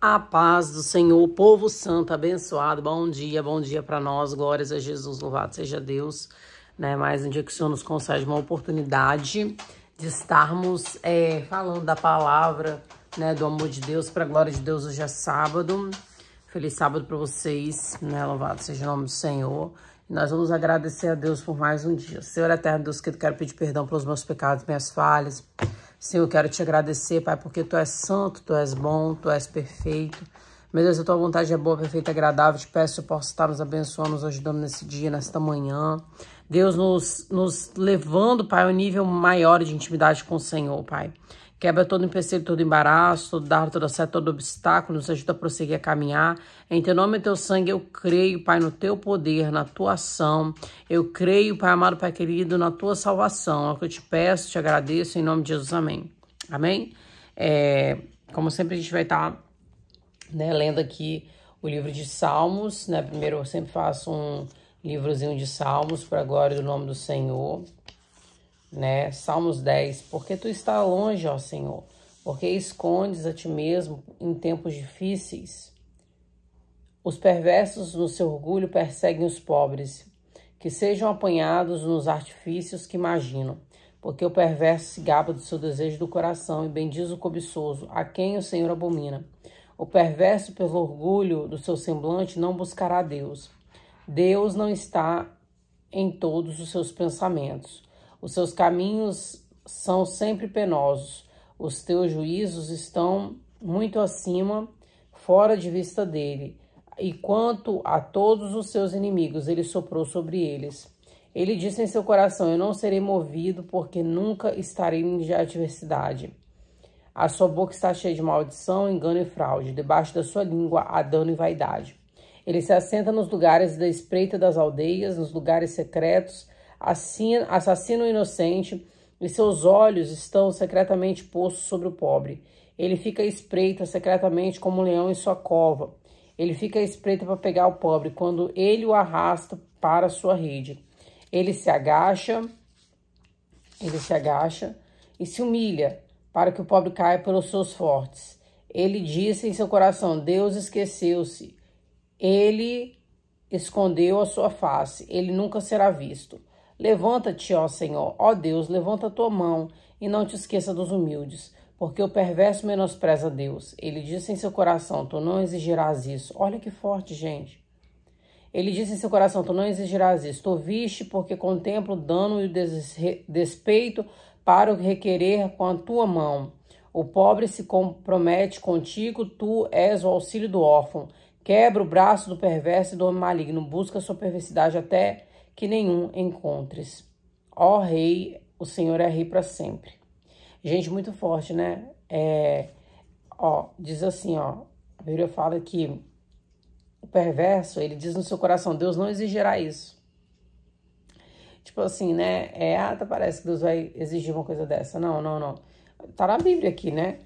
A paz do Senhor, povo santo, abençoado. Bom dia, bom dia para nós. Glórias a Jesus, louvado seja Deus. Né? Mais um dia que o Senhor nos concede uma oportunidade de estarmos é, falando da palavra, né, do amor de Deus para a glória de Deus. Hoje é sábado. Feliz sábado para vocês, né? Louvado seja o nome do Senhor. nós vamos agradecer a Deus por mais um dia. Senhor eterno, Deus querido, quero pedir perdão pelos meus pecados, minhas falhas. Senhor, eu quero te agradecer, Pai, porque tu és santo, tu és bom, tu és perfeito. Meu Deus, a tua vontade é boa, perfeita, agradável. Te peço, eu posso estar nos abençoando, nos ajudando nesse dia, nesta manhã. Deus, nos, nos levando, Pai, a um nível maior de intimidade com o Senhor, Pai. Quebra todo empecilho, todo embaraço, todo dardo, toda seta, todo obstáculo, nos ajuda a prosseguir a caminhar. Em teu nome e teu sangue, eu creio, Pai, no teu poder, na tua ação. Eu creio, Pai amado, Pai querido, na tua salvação. É o que eu te peço, te agradeço, em nome de Jesus, amém. Amém? É, como sempre, a gente vai estar tá, né, lendo aqui o livro de Salmos, né? Primeiro, eu sempre faço um livrozinho de Salmos, para a glória do nome do Senhor né? Salmos 10, porque tu está longe, ó Senhor, porque escondes a ti mesmo em tempos difíceis. Os perversos no seu orgulho perseguem os pobres, que sejam apanhados nos artifícios que imaginam, porque o perverso se gaba do seu desejo do coração e bendiz o cobiçoso, a quem o Senhor abomina. O perverso, pelo orgulho do seu semblante, não buscará Deus. Deus não está em todos os seus pensamentos. Os seus caminhos são sempre penosos, os teus juízos estão muito acima, fora de vista dele. E quanto a todos os seus inimigos, ele soprou sobre eles. Ele disse em seu coração: Eu não serei movido, porque nunca estarei em adversidade. A sua boca está cheia de maldição, engano e fraude. Debaixo da sua língua há dano e vaidade. Ele se assenta nos lugares da espreita das aldeias, nos lugares secretos Assassino inocente, e seus olhos estão secretamente postos sobre o pobre. Ele fica espreita secretamente como um leão em sua cova. Ele fica espreita para pegar o pobre, quando ele o arrasta para sua rede. Ele se agacha, ele se agacha e se humilha para que o pobre caia pelos seus fortes. Ele disse em seu coração: Deus esqueceu-se. Ele escondeu a sua face. Ele nunca será visto. Levanta-te, ó Senhor, ó Deus, levanta a tua mão e não te esqueça dos humildes, porque o perverso menospreza Deus. Ele disse em seu coração: Tu não exigirás isso. Olha que forte, gente. Ele disse em seu coração: Tu não exigirás isso. Tu viste, porque contemplo o dano e o despeito para o requerer com a tua mão. O pobre se compromete contigo, tu és o auxílio do órfão. Quebra o braço do perverso e do maligno, busca a sua perversidade até que nenhum encontres. Ó Rei, o Senhor é Rei para sempre. Gente, muito forte, né? É, ó, diz assim, ó, a Bíblia fala que o perverso, ele diz no seu coração, Deus não exigirá isso. Tipo assim, né? É, ah, tá, parece que Deus vai exigir uma coisa dessa. Não, não, não. Tá na Bíblia aqui, né?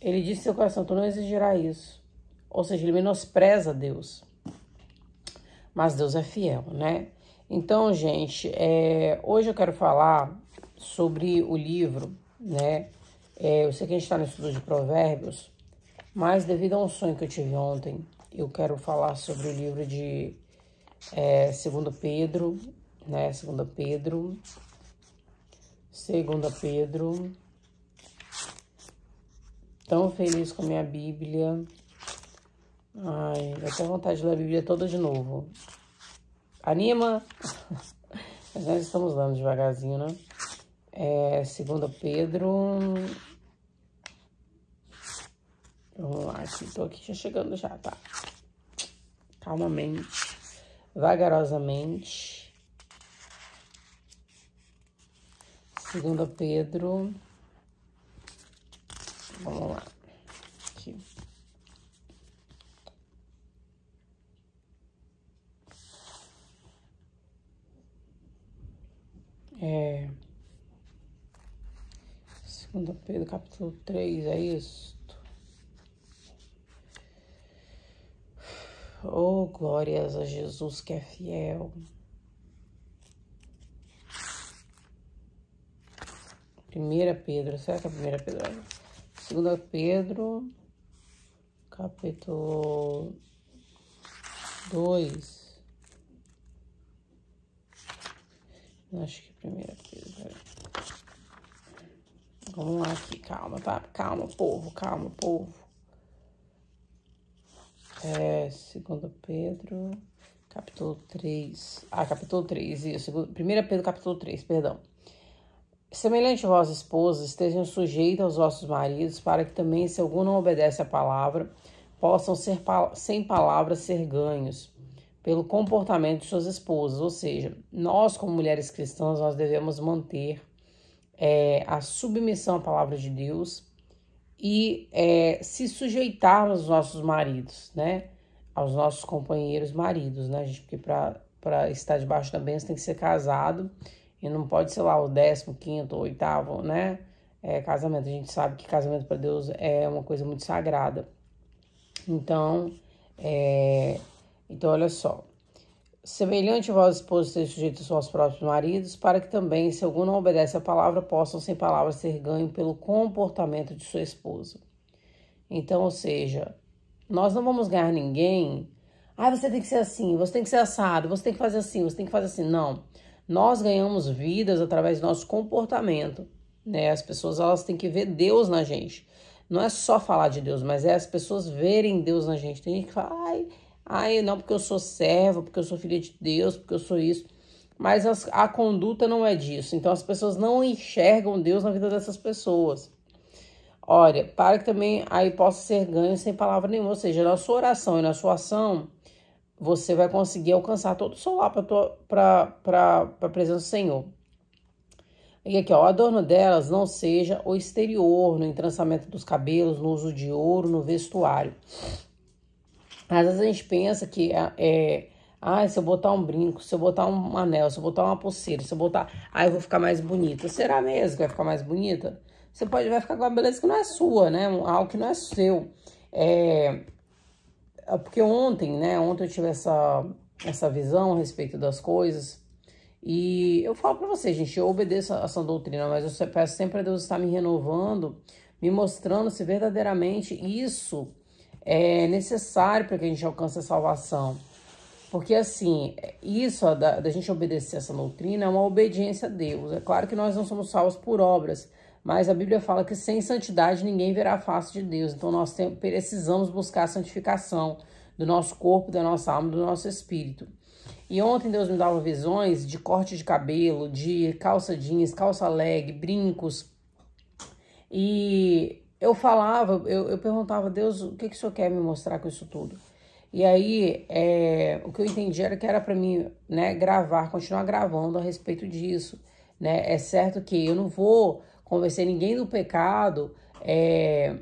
Ele diz no seu coração, tu não exigirá isso. Ou seja, ele menospreza Deus mas Deus é fiel, né? Então, gente, é, hoje eu quero falar sobre o livro, né? É, eu sei que a gente está no estudo de provérbios, mas devido a um sonho que eu tive ontem, eu quero falar sobre o livro de é, segundo Pedro, né? Segundo Pedro, segunda Pedro, tão feliz com a minha Bíblia, Ai, eu tenho vontade de ler a Bíblia toda de novo. Anima! Mas nós estamos dando devagarzinho, né? É, Pedro. Vamos lá, aqui, tô aqui já chegando já, tá? Calmamente, vagarosamente. Segundo Pedro. Vamos lá. capítulo 3, é isto? Oh, glórias a Jesus que é fiel. Primeira Pedro, será que é a primeira Pedro? Segunda Pedro, capítulo 2. Acho que é a primeira Pedro. Vamos lá aqui, calma, tá? Calma, povo, calma, povo. É, segundo Pedro, capítulo 3. Ah, capítulo 3, isso. 1 Pedro, capítulo 3, perdão. Semelhante vós, esposas, estejam sujeitas aos vossos maridos, para que também, se algum não obedece à palavra, possam ser sem palavras ser ganhos pelo comportamento de suas esposas. Ou seja, nós, como mulheres cristãs, nós devemos manter é, a submissão à palavra de Deus e é, se sujeitar aos nossos maridos, né? Aos nossos companheiros maridos, né, gente? Porque para estar debaixo da bênção tem que ser casado e não pode ser lá o décimo, quinto, oitavo, né? É, casamento. A gente sabe que casamento para Deus é uma coisa muito sagrada. Então, é, então olha só. Semelhante vós esposas ser sujeitos aos próprios maridos, para que também, se algum não obedece à palavra, possam sem palavras ser ganho pelo comportamento de sua esposa. Então, ou seja, nós não vamos ganhar ninguém. Ah, você tem que ser assim, você tem que ser assado, você tem que fazer assim, você tem que fazer assim. Não. Nós ganhamos vidas através do nosso comportamento. Né? As pessoas elas têm que ver Deus na gente. Não é só falar de Deus, mas é as pessoas verem Deus na gente. Tem gente que fala, ai, Ai, não, porque eu sou serva, porque eu sou filha de Deus, porque eu sou isso. Mas as, a conduta não é disso. Então as pessoas não enxergam Deus na vida dessas pessoas. Olha, para que também aí possa ser ganho sem palavra nenhuma. Ou seja, na sua oração e na sua ação, você vai conseguir alcançar todo o seu lar para a presença do Senhor. E aqui, ó, o adorno delas não seja o exterior, no entrançamento dos cabelos, no uso de ouro, no vestuário. Às vezes a gente pensa que é, ah, se eu botar um brinco, se eu botar um anel, se eu botar uma pulseira, se eu botar. Ah, eu vou ficar mais bonita. Será mesmo que vai ficar mais bonita? Você pode, vai ficar com uma beleza que não é sua, né? Algo que não é seu. É, é, porque ontem, né? Ontem eu tive essa, essa visão a respeito das coisas. E eu falo pra vocês, gente, eu obedeço a essa doutrina, mas eu peço sempre a Deus estar me renovando, me mostrando se verdadeiramente isso é necessário para que a gente alcance a salvação. Porque, assim, isso da, da gente obedecer essa doutrina é uma obediência a Deus. É claro que nós não somos salvos por obras, mas a Bíblia fala que sem santidade ninguém verá a face de Deus. Então, nós tem, precisamos buscar a santificação do nosso corpo, da nossa alma, do nosso espírito. E ontem Deus me dava visões de corte de cabelo, de calça jeans, calça leg, brincos. E eu falava, eu, eu perguntava, Deus, o que, que o senhor quer me mostrar com isso tudo? E aí, é, o que eu entendi era que era para mim, né, gravar, continuar gravando a respeito disso, né? É certo que eu não vou convencer ninguém do pecado é,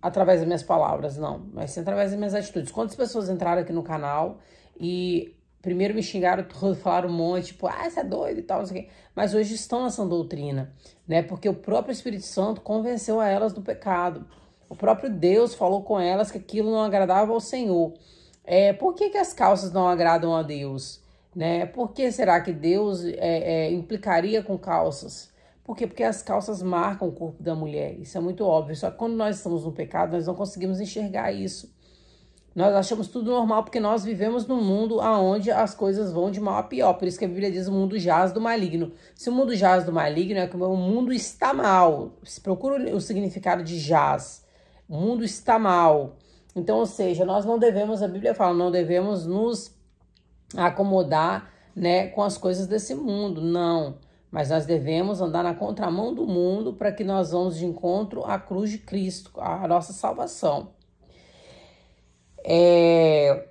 através das minhas palavras, não, mas sim através das minhas atitudes. Quantas pessoas entraram aqui no canal e primeiro me xingaram, falaram um monte, tipo, ah, você é doido e tal, não sei o quê. Mas hoje estão nessa doutrina, né? Porque o próprio Espírito Santo convenceu a elas do pecado. O próprio Deus falou com elas que aquilo não agradava ao Senhor. É, por que, que as calças não agradam a Deus? Né? Por que será que Deus é, é, implicaria com calças? Por quê? Porque as calças marcam o corpo da mulher. Isso é muito óbvio. Só que quando nós estamos no pecado, nós não conseguimos enxergar isso. Nós achamos tudo normal porque nós vivemos num mundo onde as coisas vão de mal a pior. Por isso que a Bíblia diz o mundo jaz do maligno. Se o mundo jaz do maligno é que o mundo está mal. Se procura o significado de jaz. O mundo está mal. Então, ou seja, nós não devemos, a Bíblia fala, não devemos nos acomodar né, com as coisas desse mundo. Não. Mas nós devemos andar na contramão do mundo para que nós vamos de encontro à cruz de Cristo, à nossa salvação. É...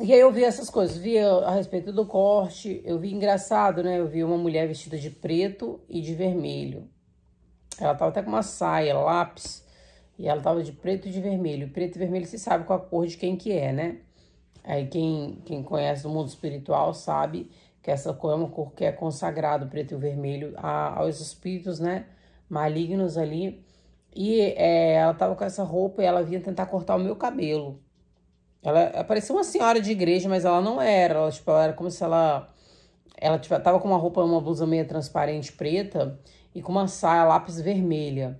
E aí eu vi essas coisas, vi a respeito do corte, eu vi engraçado, né? Eu vi uma mulher vestida de preto e de vermelho. Ela tava até com uma saia, lápis, e ela tava de preto e de vermelho. Preto e vermelho se sabe com a cor de quem que é, né? Aí quem, quem conhece do mundo espiritual sabe que essa cor é uma cor que é consagrada, preto e vermelho, a, aos espíritos, né? Malignos ali e é, ela tava com essa roupa e ela vinha tentar cortar o meu cabelo. Ela parecia uma senhora de igreja, mas ela não era. Ela, tipo, ela era como se ela. Ela tipo, tava com uma roupa, uma blusa meio transparente preta e com uma saia lápis vermelha.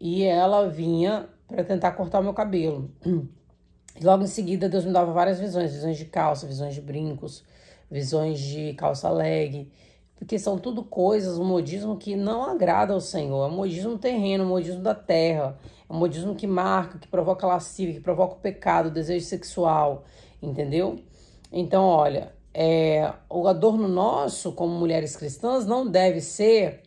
E ela vinha para tentar cortar o meu cabelo. E logo em seguida, Deus me dava várias visões: visões de calça, visões de brincos, visões de calça leg porque são tudo coisas, um modismo que não agrada ao Senhor. É um modismo terreno, um modismo da terra, é um modismo que marca, que provoca lascívia, que provoca o pecado, o desejo sexual, entendeu? Então, olha, é, o adorno nosso como mulheres cristãs não deve ser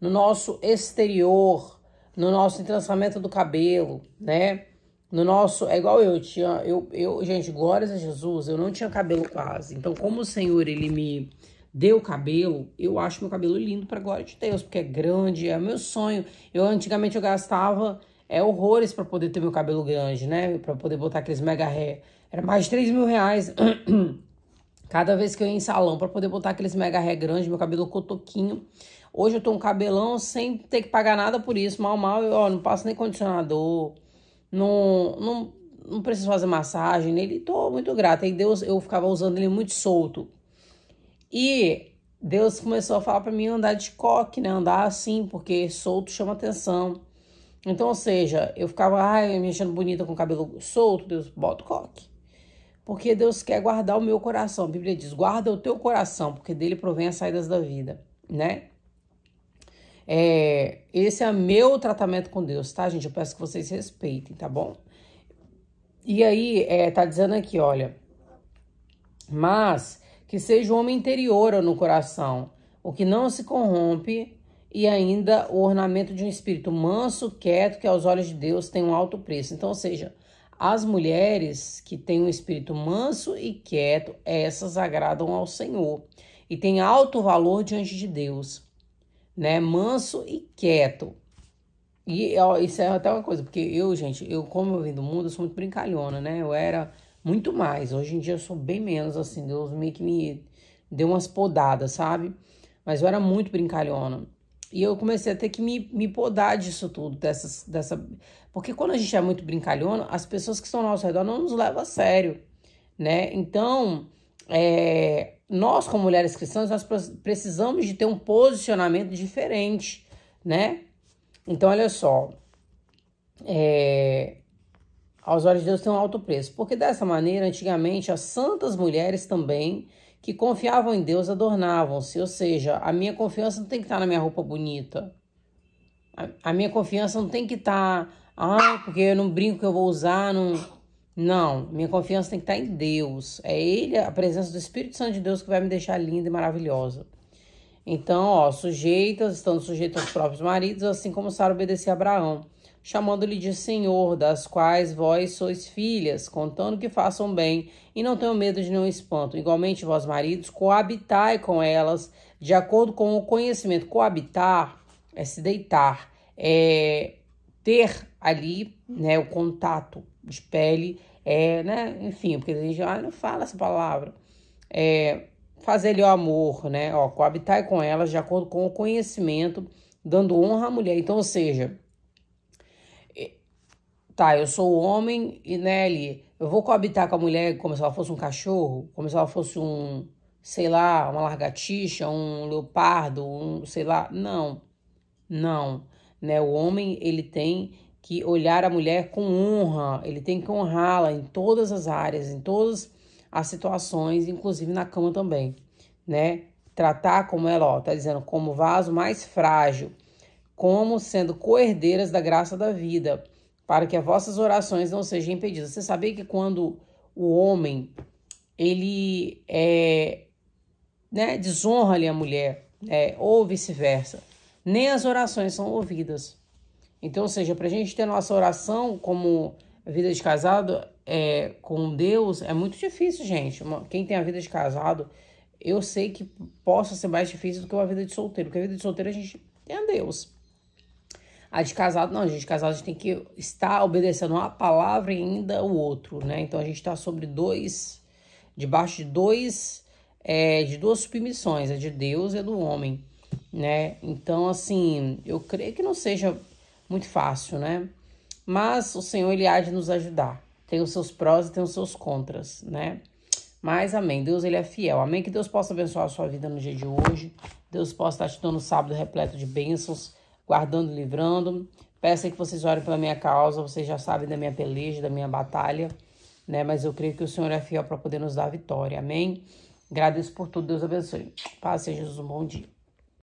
no nosso exterior, no nosso entrançamento do cabelo, né? No nosso, é igual eu tinha, eu, eu, gente, glórias a Jesus, eu não tinha cabelo quase. Então, como o Senhor ele me deu o cabelo, eu acho meu cabelo lindo para glória de Deus, porque é grande, é meu sonho. Eu antigamente eu gastava é, horrores para poder ter meu cabelo grande, né? Para poder botar aqueles mega hair. Era mais de 3 mil reais cada vez que eu ia em salão para poder botar aqueles mega hair grande, meu cabelo cotoquinho. Hoje eu tô um cabelão sem ter que pagar nada por isso, mal, mal, eu ó, não passo nem condicionador, não, não, não preciso fazer massagem nele. Tô muito grata. E Deus, eu ficava usando ele muito solto. E Deus começou a falar para mim andar de coque, né? Andar assim, porque solto chama atenção. Então, ou seja, eu ficava, ai, me achando bonita com o cabelo solto, Deus, bota o coque. Porque Deus quer guardar o meu coração. A Bíblia diz: guarda o teu coração, porque dele provém as saídas da vida, né? É, esse é meu tratamento com Deus, tá, gente? Eu peço que vocês respeitem, tá bom? E aí, é, tá dizendo aqui, olha. Mas que seja o homem interior no coração, o que não se corrompe, e ainda o ornamento de um espírito manso, quieto, que aos olhos de Deus tem um alto preço. Então, ou seja, as mulheres que têm um espírito manso e quieto, essas agradam ao Senhor e têm alto valor diante de Deus, né? Manso e quieto. E ó, isso é até uma coisa, porque eu, gente, eu como eu vim do mundo, eu sou muito brincalhona, né? Eu era muito mais. Hoje em dia eu sou bem menos assim, Deus meio que me deu umas podadas, sabe? Mas eu era muito brincalhona. E eu comecei a ter que me, me podar disso tudo, dessas, dessa. Porque quando a gente é muito brincalhona, as pessoas que estão ao nosso redor não nos levam a sério, né? Então, é, nós, como mulheres cristãs, nós precisamos de ter um posicionamento diferente, né? Então, olha só. É, aos olhos de Deus tem um alto preço, porque dessa maneira, antigamente, as santas mulheres também que confiavam em Deus adornavam-se, ou seja, a minha confiança não tem que estar tá na minha roupa bonita. A, a minha confiança não tem que estar, tá, ah, porque eu não brinco que eu vou usar, não. Não, minha confiança tem que estar tá em Deus. É Ele, a presença do Espírito Santo de Deus que vai me deixar linda e maravilhosa. Então, ó, sujeitas, estando sujeitas aos próprios maridos, assim como Sara obedecia a Abraão chamando-lhe de Senhor, das quais vós sois filhas, contando que façam bem, e não tenham medo de nenhum espanto. Igualmente, vós maridos, coabitai com elas, de acordo com o conhecimento. Coabitar é se deitar, é ter ali né, o contato de pele, é, né, enfim, porque a gente ah, não fala essa palavra. É, fazer-lhe o amor, né? Ó, coabitai com elas de acordo com o conhecimento, dando honra à mulher. Então, ou seja, tá, eu sou o homem e Nelly, né, eu vou coabitar com a mulher como se ela fosse um cachorro, como se ela fosse um, sei lá, uma largatixa, um leopardo, um, sei lá, não. Não, né? O homem, ele tem que olhar a mulher com honra, ele tem que honrá-la em todas as áreas, em todas as situações, inclusive na cama também, né? Tratar como ela, ó, tá dizendo, como vaso mais frágil, como sendo coerdeiras da graça da vida para que as vossas orações não sejam impedidas. Você sabia que quando o homem ele é, né, desonra a mulher, né, ou vice-versa, nem as orações são ouvidas. Então, ou seja, para a gente ter nossa oração como vida de casado é, com Deus, é muito difícil, gente. Quem tem a vida de casado, eu sei que possa ser mais difícil do que a vida de solteiro, porque a vida de solteiro a gente tem a Deus. A de casado, não, a gente. Casado, a gente tem que estar obedecendo uma palavra e ainda o outro, né? Então a gente está sobre dois, debaixo de dois, é, de duas submissões, a é de Deus e a do homem, né? Então, assim, eu creio que não seja muito fácil, né? Mas o Senhor, ele há de nos ajudar. Tem os seus prós e tem os seus contras, né? Mas amém. Deus ele é fiel. Amém. Que Deus possa abençoar a sua vida no dia de hoje. Deus possa estar te dando um sábado repleto de bênçãos guardando, livrando. Peço que vocês orem pela minha causa, vocês já sabem da minha peleja, da minha batalha, né? Mas eu creio que o Senhor é fiel para poder nos dar vitória. Amém? Agradeço por tudo, Deus abençoe. Paz seja Jesus, um bom dia.